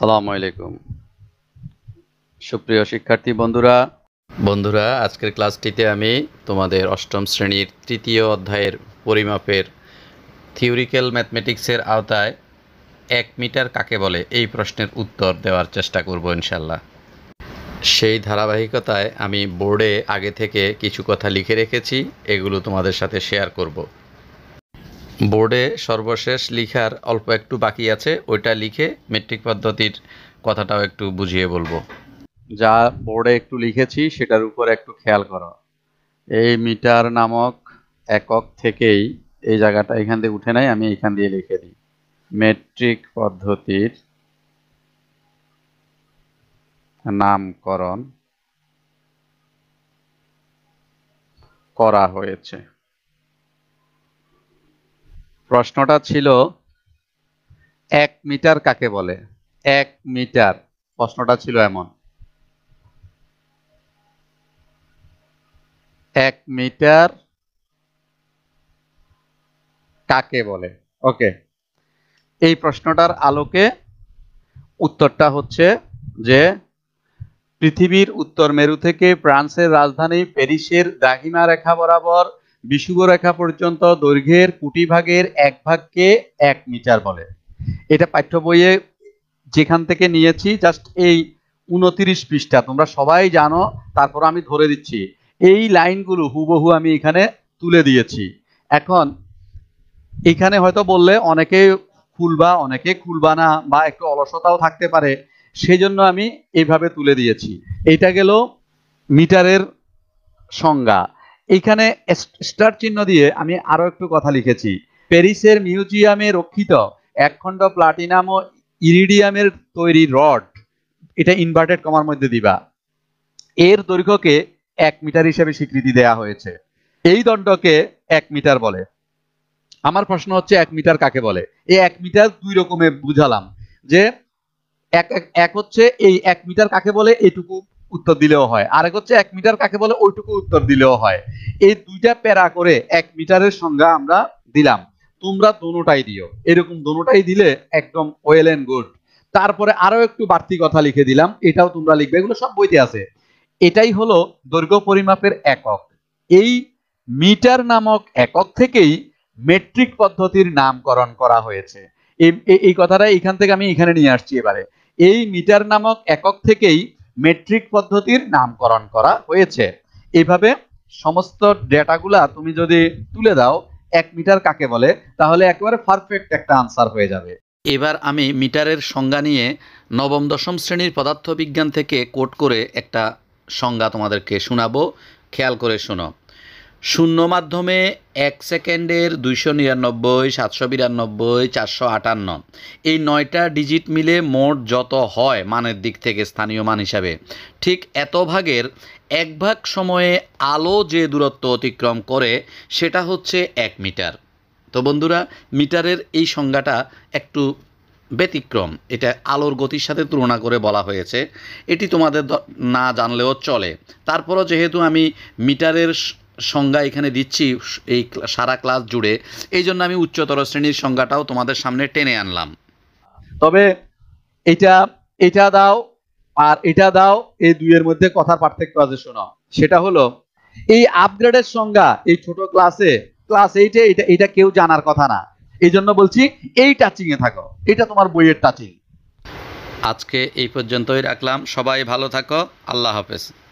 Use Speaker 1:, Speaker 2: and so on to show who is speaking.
Speaker 1: সালাম আলাইকুম সুপ্রিয় শিক্ষার্থী বন্ধুরা বন্ধুরা আজকের ক্লাসটিতে আমি তোমাদের অষ্টম শ্রেণীর তৃতীয় অধ্যায়ের পরিমাপের থিওরিক্যাল ম্যাথমেটিক্সের আওতায় এক মিটার কাকে বলে এই প্রশ্নের উত্তর দেওয়ার চেষ্টা করব ইনশাল্লাহ সেই ধারাবাহিকতায় আমি বোর্ডে আগে থেকে কিছু কথা লিখে রেখেছি এগুলো তোমাদের সাথে শেয়ার করব বোর্ডে সর্বশেষ লিখার অল্প একটু বাকি আছে ওইটা লিখে মেট্রিক পদ্ধতির কথাটাও একটু বুঝিয়ে বলবো যা বোর্ডে একটু লিখেছি সেটার উপর একটু খেয়াল করো এই মিটার নামক একক থেকেই এই জায়গাটা এখান দিয়ে উঠে নাই আমি এখান দিয়ে লিখে দিই মেট্রিক পদ্ধতির নামকরণ করা হয়েছে প্রশ্নটা ছিল এক মিটার কাকে বলে এক মিটার প্রশ্নটা ছিল এমন এক মিটার কাকে বলে ওকে এই প্রশ্নটার আলোকে উত্তরটা হচ্ছে যে পৃথিবীর উত্তর মেরু থেকে ফ্রান্সের রাজধানী প্যারিসের দাহিমা রেখা বরাবর রেখা পর্যন্ত দৈর্ঘ্যের কুটি ভাগের এক ভাগকে এক মিটার বলে এটা পাঠ্য বইয়ে যেখান থেকে নিয়েছি জাস্ট এই উনতিরিশ পৃষ্ঠা তোমরা সবাই জানো তারপর আমি ধরে দিচ্ছি এই লাইনগুলো হুবহু আমি এখানে তুলে দিয়েছি এখন এখানে হয়তো বললে অনেকে খুলবা অনেকে খুলবা না বা একটু অলসতাও থাকতে পারে সেজন্য আমি এইভাবে তুলে দিয়েছি এটা গেল মিটারের সংজ্ঞা এখানে স্টার চিহ্ন দিয়ে আমি আরো একটু কথা লিখেছি প্যারিসের মিউজিয়ামে রক্ষিত একখণ্ড প্লাটিনাম ও ইরিডিয়ামের তৈরি রড এটা ইনভার্টেড কমার মধ্যে দিবা এর দৈর্ঘ্যকে এক মিটার হিসেবে স্বীকৃতি দেয়া হয়েছে এই দণ্ডকে এক মিটার বলে আমার প্রশ্ন হচ্ছে এক মিটার কাকে বলে এই এক মিটার দুই রকমের বুঝালাম যে এক এক হচ্ছে এই এক মিটার কাকে বলে এটুকু উত্তর দিলেও হয় আরেক হচ্ছে এক মিটার কাকে বলে ওইটুকু উত্তর দিলেও হয় এই দুইটা প্যারা করে এক মিটারের সংজ্ঞা আমরা দিলাম তোমরা দোনোটাই দিও এরকম দোনোটাই দিলে একদম ওয়েল এন্ড গুড তারপরে আরো একটু বাড়তি কথা লিখে দিলাম এটাও তোমরা লিখবে এগুলো সব বইতে আছে এটাই হলো দৈর্ঘ্য পরিমাপের একক এই মিটার নামক একক থেকেই মেট্রিক পদ্ধতির নামকরণ করা হয়েছে এই কথাটা এখান থেকে আমি এখানে নিয়ে আসছি এবারে এই মিটার নামক একক থেকেই মেট্রিক পদ্ধতির নামকরণ করা হয়েছে এভাবে সমস্ত ডেটাগুলা তুমি যদি তুলে দাও এক মিটার কাকে বলে তাহলে একেবারে পারফেক্ট একটা আনসার হয়ে যাবে এবার আমি মিটারের সংজ্ঞা নিয়ে নবম দশম শ্রেণীর পদার্থবিজ্ঞান থেকে কোট করে একটা সংজ্ঞা তোমাদেরকে শোনাবো খেয়াল করে শোনো শূন্য মাধ্যমে এক সেকেন্ডের দুইশো নিরানব্বই সাতশো বিরানব্বই চারশো আটান্ন এই নয়টা ডিজিট মিলে মোট যত হয় মানের দিক থেকে স্থানীয় মান হিসাবে ঠিক এত ভাগের এক ভাগ সময়ে আলো যে দূরত্ব অতিক্রম করে সেটা হচ্ছে এক মিটার তো বন্ধুরা মিটারের এই সংজ্ঞাটা একটু ব্যতিক্রম এটা আলোর গতির সাথে তুলনা করে বলা হয়েছে এটি তোমাদের না জানলেও চলে তারপরও যেহেতু আমি মিটারের সংজ্ঞা এখানে দিচ্ছি এই সারা ক্লাস জুড়ে এই জন্য আমি উচ্চতর শ্রেণীর সংজ্ঞাটাও তোমাদের সামনে টেনে আনলাম তবে এটা এটা দাও আর এটা দাও এই দুইয়ের মধ্যে কথার পার্থক্য আছে শোনো সেটা হলো এই আপগ্রেডের সংজ্ঞা এই ছোট ক্লাসে ক্লাস এইটে এটা এটা কেউ জানার কথা না এই জন্য বলছি এই টাচিং এ থাকো এটা তোমার বইয়ের টাচিং আজকে এই পর্যন্তই রাখলাম সবাই ভালো থাকো আল্লাহ হাফেজ